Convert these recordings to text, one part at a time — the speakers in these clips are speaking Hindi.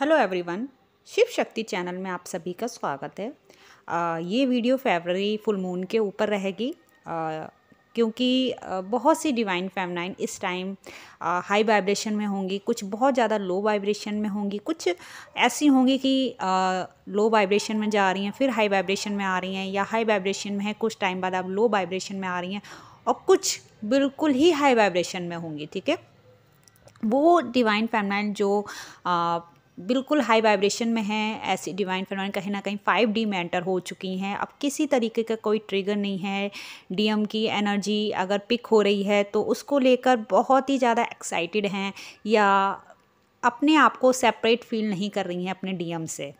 हेलो एवरीवन शिव शक्ति चैनल में आप सभी का स्वागत है आ, ये वीडियो फेबररी फुल मून के ऊपर रहेगी क्योंकि बहुत सी डिवाइन फेमनाइन इस टाइम हाई वाइब्रेशन में होंगी कुछ बहुत ज़्यादा लो वाइब्रेशन में होंगी कुछ ऐसी होंगी कि आ, लो वाइब्रेशन में जा रही हैं फिर हाई वाइब्रेशन में आ रही हैं या हाई वाइब्रेशन में है कुछ टाइम बाद आप लो वाइब्रेशन में आ रही हैं और कुछ बिल्कुल ही हाई वाइब्रेशन में होंगी ठीक है वो डिवाइन फेमनाइन जो आ, बिल्कुल हाई वाइब्रेशन में हैं ऐसी डिवाइन फरमान कहीं ना कहीं फाइव डी में एंटर हो चुकी हैं अब किसी तरीके का कोई ट्रिगर नहीं है डीएम की एनर्जी अगर पिक हो रही है तो उसको लेकर बहुत ही ज़्यादा एक्साइटेड हैं या अपने आप को सेपरेट फील नहीं कर रही हैं अपने डीएम से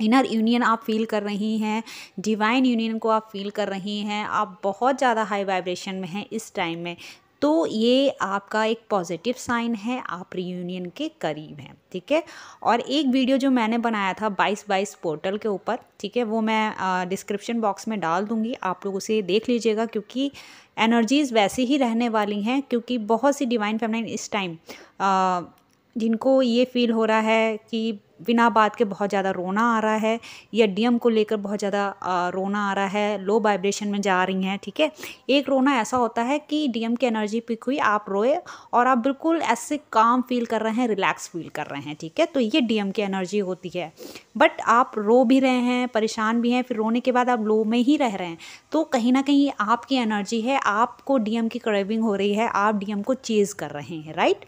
इनर यूनियन आप फील कर रही हैं डिवाइन यूनियन को आप फील कर रही हैं आप बहुत ज़्यादा हाई वाइब्रेशन में हैं इस टाइम में तो ये आपका एक पॉजिटिव साइन है आप रियूनियन के करीब हैं ठीक है और एक वीडियो जो मैंने बनाया था बाईस बाईस पोर्टल के ऊपर ठीक है वो मैं डिस्क्रिप्शन बॉक्स में डाल दूंगी आप लोग उसे देख लीजिएगा क्योंकि एनर्जीज़ वैसे ही रहने वाली हैं क्योंकि बहुत सी डिवाइन फेमलाइन इस टाइम जिनको ये फील हो रहा है कि बिना बात के बहुत ज़्यादा रोना आ रहा है या डीएम को लेकर बहुत ज़्यादा रोना आ रहा है लो वाइब्रेशन में जा रही हैं ठीक है एक रोना ऐसा होता है कि डीएम की एनर्जी पिक हुई आप रोए और आप बिल्कुल ऐसे काम फील कर रहे हैं रिलैक्स फील कर रहे हैं ठीक है तो ये डीएम की एनर्जी होती है बट आप रो भी रहे हैं परेशान भी हैं फिर रोने के बाद आप लो में ही रह रहे हैं तो कहीं ना कहीं आपकी एनर्जी है आपको डीएम की क्रेविंग हो रही है आप डीएम को चेज़ कर रहे हैं राइट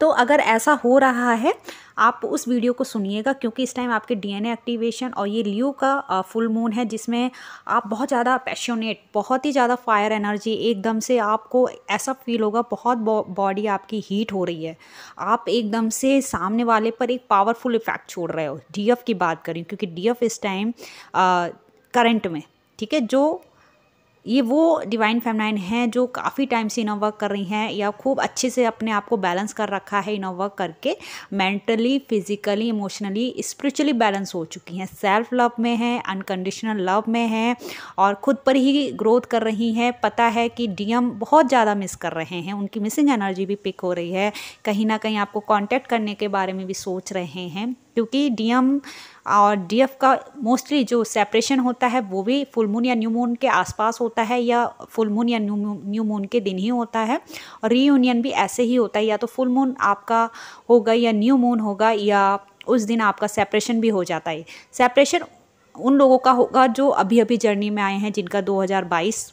तो अगर ऐसा हो रहा है आप उस वीडियो को सुनिएगा क्योंकि इस टाइम आपके डीएनए एक्टिवेशन और ये लियो का फुल मून है जिसमें आप बहुत ज़्यादा पैशनेट बहुत ही ज़्यादा फायर एनर्जी एकदम से आपको ऐसा फील होगा बहुत बॉडी आपकी हीट हो रही है आप एकदम से सामने वाले पर एक पावरफुल इफेक्ट छोड़ रहे हो डीएफ की बात करें क्योंकि डीएफ इस टाइम करंट में ठीक है जो ये वो डिवाइन फेमनाइन हैं जो काफ़ी टाइम से इनो वर्क कर रही हैं या खूब अच्छे से अपने आप को बैलेंस कर रखा है इनो वर्क करके mentally physically emotionally spiritually balance हो चुकी हैं सेल्फ लव में हैं अनकंडीशनल लव में हैं और ख़ुद पर ही ग्रोथ कर रही हैं पता है कि डीएम बहुत ज़्यादा मिस कर रहे हैं उनकी मिसिंग एनर्जी भी पिक हो रही है कहीं ना कहीं आपको कॉन्टैक्ट करने के बारे में भी सोच रहे हैं क्योंकि डीएम और डीएफ का मोस्टली जो सेपरेशन होता है वो भी फुल मून या न्यू मून के आसपास होता है या फुल मून या न्यू मून के दिन ही होता है और रीयूनियन भी ऐसे ही होता है या तो फुल मून आपका होगा या न्यू मून होगा या उस दिन आपका सेपरेशन भी हो जाता है सेपरेशन उन लोगों का होगा जो अभी अभी जर्नी में आए हैं जिनका 2022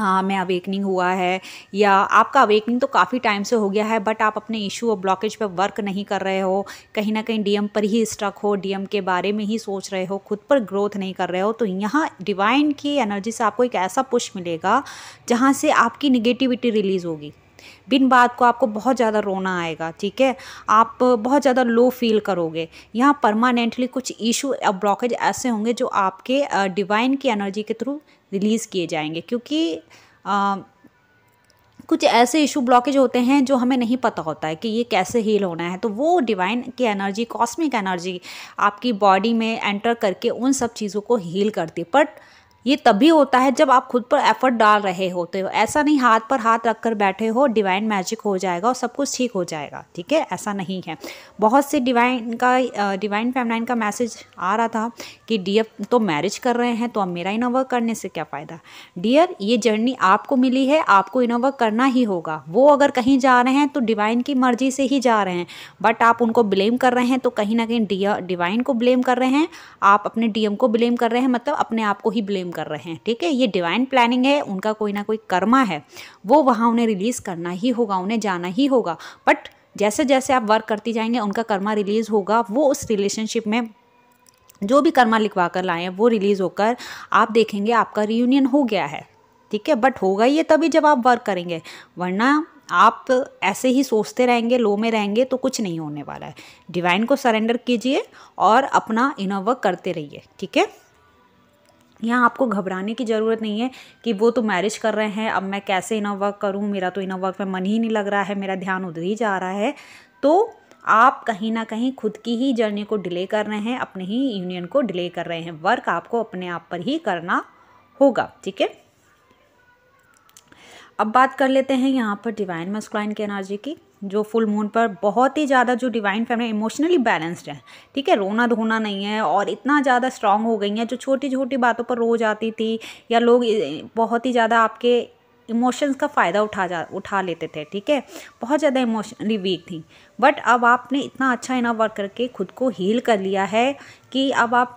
हाँ मैं अवेकनिंग हुआ है या आपका अवेकनिंग तो काफ़ी टाइम से हो गया है बट आप अपने इशू और ब्लॉकेज पर वर्क नहीं कर रहे हो कहीं ना कहीं डीएम पर ही स्टक हो डीएम के बारे में ही सोच रहे हो खुद पर ग्रोथ नहीं कर रहे हो तो यहाँ डिवाइन की एनर्जी से आपको एक ऐसा पुश मिलेगा जहाँ से आपकी निगेटिविटी रिलीज़ होगी बिन बात को आपको बहुत ज़्यादा रोना आएगा ठीक है आप बहुत ज़्यादा लो फील करोगे यहाँ परमानेंटली कुछ इशू या ब्लॉकेज ऐसे होंगे जो आपके डिवाइन की एनर्जी के थ्रू रिलीज़ किए जाएंगे क्योंकि आ, कुछ ऐसे इशू ब्लॉकेज होते हैं जो हमें नहीं पता होता है कि ये कैसे हील होना है तो वो डिवाइन की एनर्जी कॉस्मिक एनर्जी आपकी बॉडी में एंटर करके उन सब चीज़ों को हील करती है बट ये तभी होता है जब आप खुद पर एफर्ट डाल रहे होते हो ऐसा नहीं हाथ पर हाथ रख कर बैठे हो डिवाइन मैजिक हो जाएगा और सब कुछ ठीक हो जाएगा ठीक है ऐसा नहीं है बहुत से डिवाइन का डिवाइन फेमलाइन का मैसेज आ रहा था कि डियर तो मैरिज कर रहे हैं तो अब मेरा इनोवर करने से क्या फ़ायदा डियर ये जर्नी आपको मिली है आपको इनोवर करना ही होगा वो अगर कहीं जा रहे हैं तो डिवाइन की मर्जी से ही जा रहे हैं बट आप उनको ब्लेम कर रहे हैं तो कहीं ना कहीं डियर डिवाइन को ब्लेम कर रहे हैं आप अपने डीएम को ब्लेम कर रहे हैं मतलब अपने आप को ही ब्लेम कर रहे हैं ठीक है ये डिवाइन प्लानिंग है उनका कोई ना कोई कर्मा है वो वहाँ उन्हें रिलीज़ करना ही होगा उन्हें जाना ही होगा बट जैसे जैसे आप वर्क करती जाएंगे उनका कर्मा रिलीज़ होगा वो उस रिलेशनशिप में जो भी कर्मा लिखवा कर लाए वो रिलीज़ होकर आप देखेंगे आपका रियूनियन हो गया है ठीक है बट होगा ये तभी जब आप वर्क करेंगे वरना आप ऐसे ही सोचते रहेंगे लो में रहेंगे तो कुछ नहीं होने वाला है डिवाइन को सरेंडर कीजिए और अपना इनर वर्क करते रहिए ठीक है यहाँ आपको घबराने की ज़रूरत नहीं है कि वो तो मैरिज कर रहे हैं अब मैं कैसे इनर वर्क करूँ मेरा तो इनर वर्क में मन ही नहीं लग रहा है मेरा ध्यान उधर ही जा रहा है तो आप कहीं ना कहीं खुद की ही जर्नी को डिले कर रहे हैं अपने ही यूनियन को डिले कर रहे हैं वर्क आपको अपने आप पर ही करना होगा ठीक है अब बात कर लेते हैं यहाँ पर डिवाइन मस्कुलाइन की एनर्जी की जो फुल मून पर बहुत ही ज़्यादा जो डिवाइन फैमिली इमोशनली बैलेंस्ड है ठीक है रोना धोना नहीं है और इतना ज़्यादा स्ट्रांग हो गई हैं जो छोटी छोटी बातों पर रो जाती थी या लोग बहुत ही ज़्यादा आपके इमोशंस का फ़ायदा उठा जा उठा लेते थे ठीक है बहुत ज़्यादा इमोशनली वीक थी बट अब आपने इतना अच्छा इना वर्क करके खुद को हील कर लिया है कि अब आप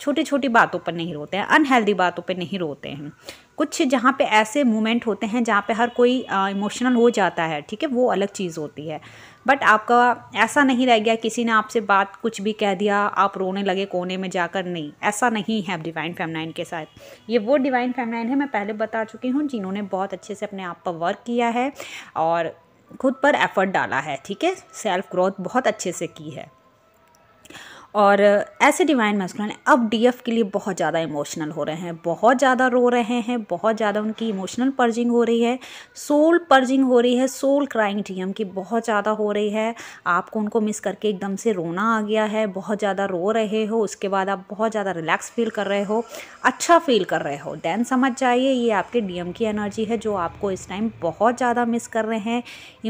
छोटी छोटी बातों पर नहीं रोते हैं अनहेल्दी बातों पर नहीं रोते हैं कुछ जहाँ पे ऐसे मोमेंट होते हैं जहाँ पे हर कोई इमोशनल हो जाता है ठीक है वो अलग चीज़ होती है बट आपका ऐसा नहीं रह गया किसी ने आपसे बात कुछ भी कह दिया आप रोने लगे कोने में जाकर नहीं ऐसा नहीं है डिवाइन फेमनाइन के साथ ये वो डिवाइन फेमनाइन है मैं पहले बता चुकी हूँ जिन्होंने बहुत अच्छे से अपने आप पर वर्क किया है और खुद पर एफर्ट डाला है ठीक है सेल्फ ग्रोथ बहुत अच्छे से की है और ऐसे डिवाइन मस्कुलिन अब डीएफ के लिए बहुत ज़्यादा इमोशनल हो रहे हैं बहुत ज़्यादा रो रहे हैं बहुत ज़्यादा उनकी इमोशनल पर्जिंग हो रही है सोल पर्जिंग हो रही है सोल क्राइंग डीएम की बहुत ज़्यादा हो रही है आपको उनको मिस करके एकदम से रोना आ गया है बहुत ज़्यादा रो रहे हो उसके बाद आप बहुत ज़्यादा रिलैक्स फील कर रहे हो अच्छा फील कर रहे हो दैन समझ जाइए ये आपके डी की एनर्जी है जो आपको इस टाइम बहुत ज़्यादा मिस कर रहे हैं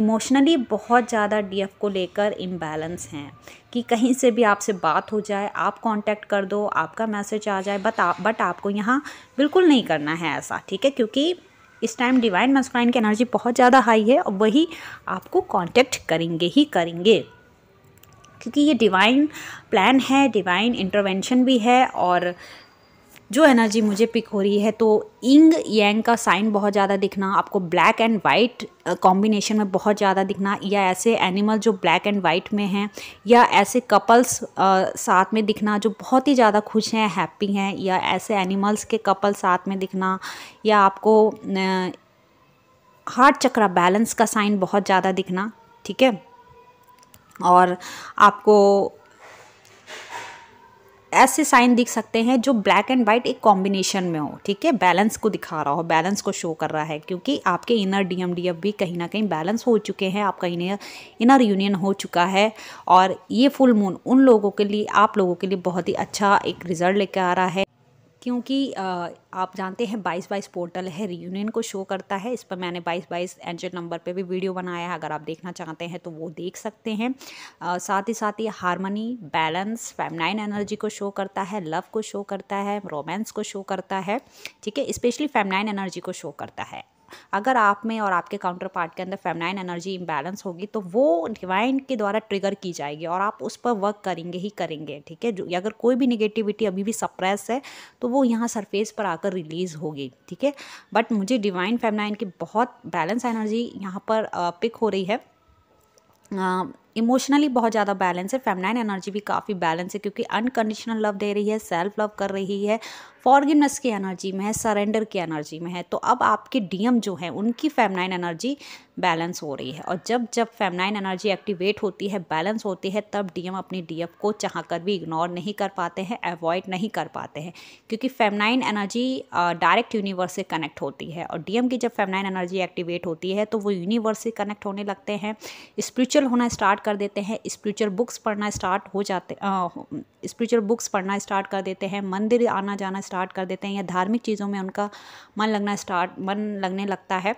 इमोशनली बहुत ज़्यादा डी को लेकर इम्बैलेंस हैं कि कहीं से भी आपसे बात हो जाए आप कांटेक्ट कर दो आपका मैसेज आ जाए बट आप बट आपको यहाँ बिल्कुल नहीं करना है ऐसा ठीक है क्योंकि इस टाइम डिवाइन मस्क्राइन की एनर्जी बहुत ज़्यादा हाई है और वही आपको कांटेक्ट करेंगे ही करेंगे क्योंकि ये डिवाइन प्लान है डिवाइन इंटरवेंशन भी है और जो एनर्जी मुझे पिक हो रही है तो इंग यंग का साइन बहुत ज़्यादा दिखना आपको ब्लैक एंड वाइट कॉम्बिनेशन में बहुत ज़्यादा दिखना या ऐसे एनिमल जो ब्लैक एंड वाइट में हैं या ऐसे कपल्स साथ में दिखना जो बहुत ही ज़्यादा खुश हैं हैप्पी हैं या ऐसे एनिमल्स के कपल साथ में दिखना या आपको हार्ट चक्रा बैलेंस का साइन बहुत ज़्यादा दिखना ठीक है और आपको ऐसे साइन दिख सकते हैं जो ब्लैक एंड वाइट एक कॉम्बिनेशन में हो ठीक है बैलेंस को दिखा रहा हो बैलेंस को शो कर रहा है क्योंकि आपके इनर डीएमडीएफ भी कहीं ना कहीं बैलेंस हो चुके हैं आपका इनर इनर यूनियन हो चुका है और ये फुल मून उन लोगों के लिए आप लोगों के लिए बहुत ही अच्छा एक रिजल्ट लेकर आ रहा है क्योंकि आप जानते हैं बाईस बाईस पोर्टल है रीयूनियन को शो करता है इस पर मैंने बाईस बाईस एंजल नंबर पे भी वीडियो बनाया है अगर आप देखना चाहते हैं तो वो देख सकते हैं साथ ही साथ ये हारमनी बैलेंस फेमनाइन एनर्जी को शो करता है लव को शो करता है रोमांस को शो करता है ठीक है स्पेशली फेमनाइन एनर्जी को शो करता है अगर आप में और आपके काउंटर पार्ट के अंदर फेमनाइन एनर्जी इम्बैलेंस होगी तो वो डिवाइन के द्वारा ट्रिगर की जाएगी और आप उस पर वर्क करेंगे ही करेंगे ठीक है जो अगर कोई भी निगेटिविटी अभी भी सप्रेस है तो वो यहाँ सरफेस पर आकर रिलीज़ होगी ठीक है बट मुझे डिवाइन फेमनाइन की बहुत बैलेंस एनर्जी यहाँ पर पिक हो रही है इमोशनली बहुत ज़्यादा बैलेंस है फेमनाइन एनर्जी भी काफ़ी बैलेंस है क्योंकि अनकंडीशनल लव दे रही है सेल्फ लव कर रही है फॉरगिवनेस की एनर्जी में है सरेंडर की एनर्जी में है तो अब आपके डीएम जो हैं उनकी फेमनाइन एनर्जी बैलेंस हो रही है और जब जब फेमनाइन एनर्जी एक्टिवेट होती है बैलेंस होती है तब डीएम अपनी डीएफ को चाह कर भी इग्नोर नहीं कर पाते हैं अवॉइड नहीं कर पाते हैं क्योंकि फेमनाइन एनर्जी डायरेक्ट यूनिवर्स से कनेक्ट होती है और डीएम की जब फेमनाइन एनर्जी एक्टिवेट होती है तो वो यूनिवर्स से कनेक्ट होने लगते हैं स्पिरिचुअल होना स्टार्ट कर देते हैं स्पिरिचुअल बुक्स पढ़ना स्टार्ट हो जाते स्पिरिचुअल बुक्स पढ़ना स्टार्ट कर देते हैं मंदिर आना जाना स्टार्ट कर देते हैं या धार्मिक चीज़ों में उनका मन लगना स्टार्ट मन लगने लगता है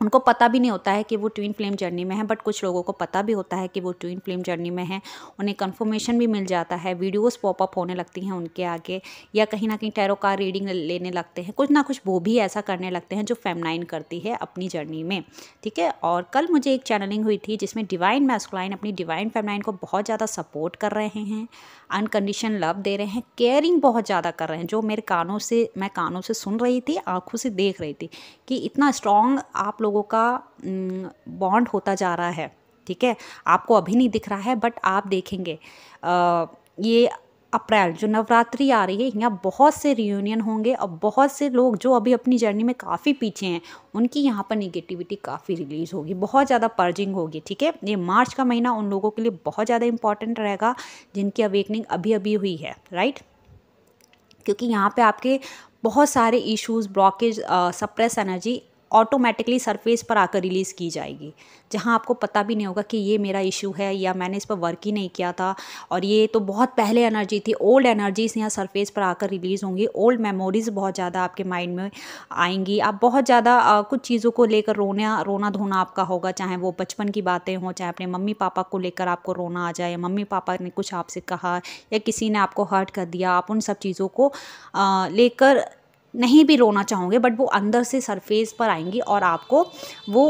उनको पता भी नहीं होता है कि वो ट्विन फ्लेम जर्नी में है बट कुछ लोगों को पता भी होता है कि वो ट्विन फ्लेम जर्नी में है उन्हें कंफर्मेशन भी मिल जाता है वीडियोस पॉपअप होने लगती हैं उनके आगे या कहीं ना कहीं टैरो का रीडिंग लेने लगते हैं कुछ ना कुछ वो भी ऐसा करने लगते हैं जो फेमनाइन करती है अपनी जर्नी में ठीक है और कल मुझे एक चैनलिंग हुई थी जिसमें डिवाइन मैस्कुलाइन अपनी डिवाइन फेमनाइन को बहुत ज़्यादा सपोर्ट कर रहे हैं अनकंडीशन लव दे रहे हैं केयरिंग बहुत ज़्यादा कर रहे हैं जो मेरे कानों से मैं कानों से सुन रही थी आँखों से देख रही थी कि इतना स्ट्रॉन्ग आप लोगों का बॉन्ड होता जा रहा है ठीक है आपको अभी नहीं दिख रहा है बट आप देखेंगे आ, ये अप्रैल जो नवरात्रि आ रही है यहाँ बहुत से रियूनियन होंगे और बहुत से लोग जो अभी अपनी जर्नी में काफ़ी पीछे हैं उनकी यहाँ पर निगेटिविटी काफ़ी रिलीज़ होगी बहुत ज़्यादा पर्जिंग होगी ठीक है ये मार्च का महीना उन लोगों के लिए बहुत ज़्यादा इंपॉर्टेंट रहेगा जिनकी अवेकनिंग अभी अभी हुई है राइट क्योंकि यहाँ पर आपके बहुत सारे issues blockage suppress energy automatically surface पर आकर रिलीज़ की जाएगी जहाँ आपको पता भी नहीं होगा कि ये मेरा इशू है या मैंने इस पर वर्क ही नहीं किया था और ये तो बहुत पहले एनर्जी थी ओल्ड एनर्जीज यहाँ सरफेस पर आकर रिलीज़ होंगी ओल्ड मेमोरीज़ बहुत ज़्यादा आपके माइंड में आएंगी आप बहुत ज़्यादा कुछ चीज़ों को लेकर रोना रोना धोना आपका होगा चाहे वो बचपन की बातें हों चाहे अपने मम्मी पापा को लेकर आपको रोना आ जाए मम्मी पापा ने कुछ आपसे कहा या किसी ने आपको हर्ट कर दिया आप उन सब चीज़ों को लेकर नहीं भी रोना चाहोगे बट वो अंदर से सरफेस पर आएंगी और आपको वो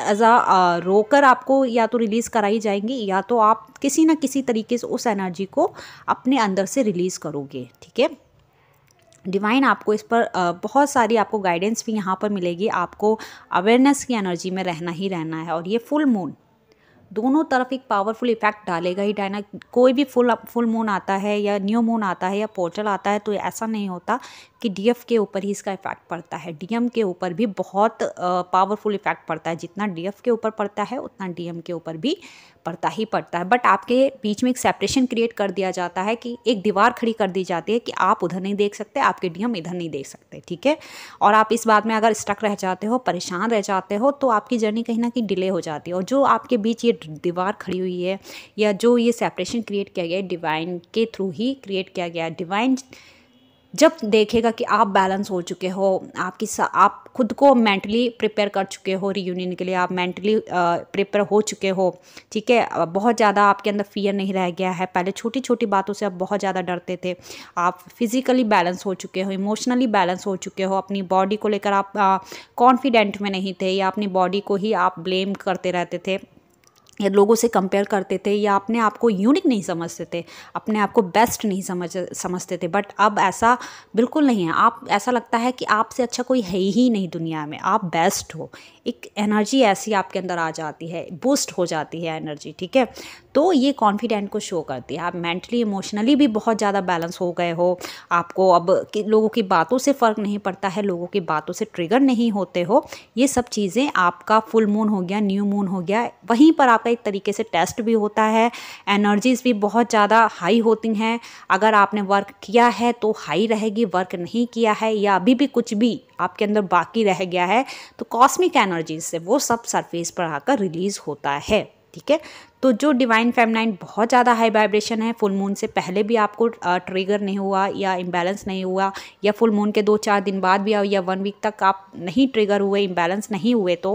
एज आ रोकर आपको या तो रिलीज़ कराई जाएंगी या तो आप किसी ना किसी तरीके से उस एनर्जी को अपने अंदर से रिलीज़ करोगे ठीक है डिवाइन आपको इस पर बहुत सारी आपको गाइडेंस भी यहाँ पर मिलेगी आपको अवेयरनेस की एनर्जी में रहना ही रहना है और ये फुल मून दोनों तरफ एक पावरफुल इफेक्ट डालेगा ही डायना कोई भी फुल फुल मून आता है या न्यू मून आता है या पोर्टल आता है तो ऐसा नहीं होता कि डीएफ के ऊपर ही इसका इफेक्ट पड़ता है डीएम के ऊपर भी बहुत पावरफुल इफेक्ट पड़ता है जितना डीएफ के ऊपर पड़ता है उतना डीएम के ऊपर भी पड़ता ही पड़ता है बट आपके बीच में एक सेपरेशन क्रिएट कर दिया जाता है कि एक दीवार खड़ी कर दी जाती है कि आप उधर नहीं देख सकते आपके डी हम इधर नहीं देख सकते ठीक है और आप इस बात में अगर स्टक रह जाते हो परेशान रह जाते हो तो आपकी जर्नी कहीं ना कहीं डिले हो जाती है और जो आपके बीच ये दीवार खड़ी हुई है या जो ये सेपरेशन क्रिएट किया गया है डिवाइन के थ्रू ही क्रिएट किया गया है डिवाइन जब देखेगा कि आप बैलेंस हो चुके हो आपकी आप खुद को मेंटली प्रिपेयर कर चुके हो रीयूनियन के लिए आप मेंटली प्रिपेयर हो चुके हो ठीक है बहुत ज़्यादा आपके अंदर फियर नहीं रह गया है पहले छोटी छोटी बातों से आप बहुत ज़्यादा डरते थे आप फिज़िकली बैलेंस हो चुके हो इमोशनली बैलेंस हो चुके हो अपनी बॉडी को लेकर आप कॉन्फिडेंट में नहीं थे या अपनी बॉडी को ही आप ब्लेम करते रहते थे या लोगों से कंपेयर करते थे या अपने आप को यूनिक नहीं समझते थे अपने आप को बेस्ट नहीं समझ समझते थे बट अब ऐसा बिल्कुल नहीं है आप ऐसा लगता है कि आपसे अच्छा कोई है ही नहीं दुनिया में आप बेस्ट हो एक एनर्जी ऐसी आपके अंदर आ जाती है बूस्ट हो जाती है एनर्जी ठीक है तो ये कॉन्फिडेंट को शो करती है आप मेंटली इमोशनली भी बहुत ज़्यादा बैलेंस हो गए हो आपको अब लोगों की बातों से फ़र्क नहीं पड़ता है लोगों की बातों से ट्रिगर नहीं होते हो ये सब चीज़ें आपका फुल मून हो गया न्यू मून हो गया वहीं पर आप का एक तरीके से टेस्ट भी होता है एनर्जीज़ भी बहुत ज़्यादा हाई होती हैं अगर आपने वर्क किया है तो हाई रहेगी वर्क नहीं किया है या अभी भी कुछ भी आपके अंदर बाकी रह गया है तो कॉस्मिक एनर्जीज से वो सब सरफेस पर आकर रिलीज़ होता है ठीक है तो जो डिवाइन फेमनाइन बहुत ज़्यादा हाई वाइब्रेशन है फुल मून से पहले भी आपको ट्रिगर नहीं हुआ या इम्बैलेंस नहीं हुआ या फुल मून के दो चार दिन बाद भी या वन वीक तक आप नहीं ट्रिगर हुए इम्बैलेंस नहीं हुए तो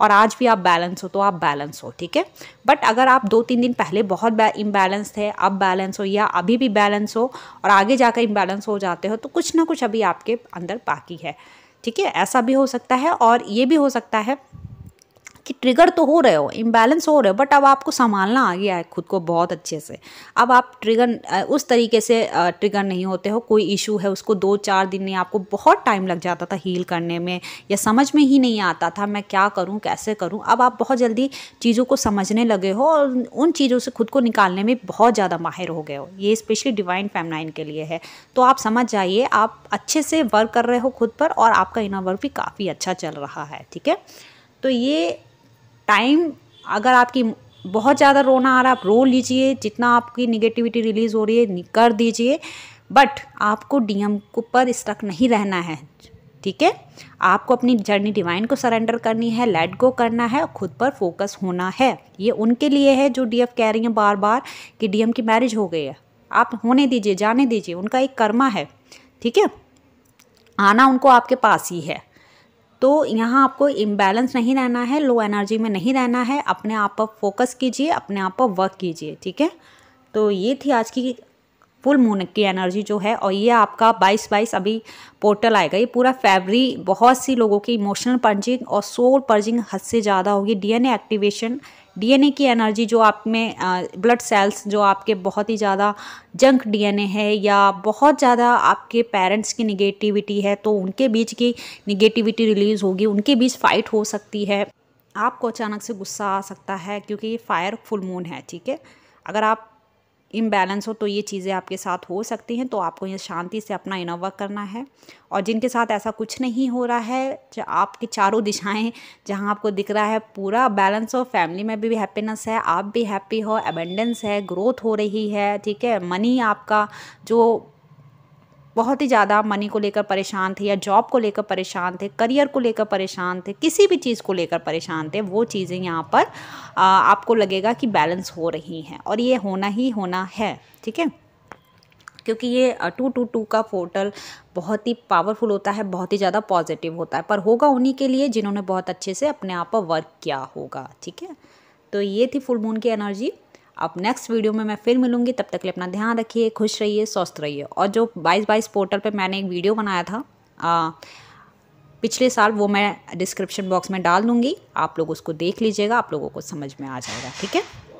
और आज भी आप बैलेंस हो तो आप बैलेंस हो ठीक है बट अगर आप दो तीन दिन पहले बहुत इम्बैलेंस थे अब बैलेंस हो या अभी भी बैलेंस हो और आगे जाकर इम्बैलेंस हो जाते हो तो कुछ ना कुछ अभी आपके अंदर बाकी है ठीक है ऐसा भी हो सकता है और ये भी हो सकता है कि ट्रिगर तो हो रहे हो इम्बैलेंस हो रहे हो बट अब आपको संभालना आ गया है खुद को बहुत अच्छे से अब आप ट्रिगर उस तरीके से ट्रिगर नहीं होते हो कोई इशू है उसको दो चार दिन में आपको बहुत टाइम लग जाता था हील करने में या समझ में ही नहीं आता था मैं क्या करूँ कैसे करूँ अब आप बहुत जल्दी चीज़ों को समझने लगे हो और उन चीज़ों से खुद को निकालने में बहुत ज़्यादा माहिर हो गए हो ये स्पेशली डिवाइन फेमनाइन के लिए है तो आप समझ जाइए आप अच्छे से वर्क कर रहे हो खुद पर और आपका इनर वर्क भी काफ़ी अच्छा चल रहा है ठीक है तो ये टाइम अगर आपकी बहुत ज़्यादा रोना आ रहा है आप रो लीजिए जितना आपकी निगेटिविटी रिलीज़ हो रही है कर दीजिए बट आपको डीएम को पर स्टक नहीं रहना है ठीक है आपको अपनी जर्नी डिवाइन को सरेंडर करनी है लेट गो करना है और खुद पर फोकस होना है ये उनके लिए है जो डीएफ कह रही हैं बार बार कि डीएम की मैरिज हो गई है आप होने दीजिए जाने दीजिए उनका एक कर्मा है ठीक है आना उनको आपके पास ही है तो यहाँ आपको इम्बैलेंस नहीं रहना है लो एनर्जी में नहीं रहना है अपने आप पर फोकस कीजिए अपने आप पर वर्क कीजिए ठीक है तो ये थी आज की फुल मून की एनर्जी जो है और ये आपका बाईस बाईस अभी पोर्टल आएगा ये पूरा फैबरी बहुत सी लोगों की इमोशनल पर्जिंग और सोल पर्जिंग हद से ज़्यादा होगी डीएनए एक्टिवेशन डीएनए की एनर्जी जो आप में ब्लड सेल्स जो आपके बहुत ही ज़्यादा जंक डीएनए है या बहुत ज़्यादा आपके पेरेंट्स की निगेटिविटी है तो उनके बीच की निगेटिविटी रिलीज़ होगी उनके बीच फ़ाइट हो सकती है आपको अचानक से गुस्सा आ सकता है क्योंकि ये फायर फुल मून है ठीक है अगर आप इम्बैलेंस हो तो ये चीज़ें आपके साथ हो सकती हैं तो आपको ये शांति से अपना इनोवा करना है और जिनके साथ ऐसा कुछ नहीं हो रहा है जो आपकी चारों दिशाएं जहां आपको दिख रहा है पूरा बैलेंस हो फैमिली में भी, भी हैप्पीनेस है आप भी हैप्पी हो एबेंडेंस है ग्रोथ हो रही है ठीक है मनी आपका जो बहुत ही ज़्यादा मनी को लेकर परेशान थे या जॉब को लेकर परेशान थे करियर को लेकर परेशान थे किसी भी चीज़ को लेकर परेशान थे वो चीज़ें यहाँ पर आ, आपको लगेगा कि बैलेंस हो रही हैं और ये होना ही होना है ठीक है क्योंकि ये टू टू टू का पोर्टल बहुत ही पावरफुल होता है बहुत ही ज़्यादा पॉजिटिव होता है पर होगा उन्हीं के लिए जिन्होंने बहुत अच्छे से अपने आप पर वर्क किया होगा ठीक है तो ये थी फुल मून की एनर्जी अब नेक्स्ट वीडियो में मैं फिर मिलूँगी तब तक के लिए अपना ध्यान रखिए खुश रहिए स्वस्थ रहिए और जो बाईस बाईस पोर्टल पर मैंने एक वीडियो बनाया था आ, पिछले साल वो मैं डिस्क्रिप्शन बॉक्स में डाल दूंगी आप लोग उसको देख लीजिएगा आप लोगों को समझ में आ जाएगा ठीक है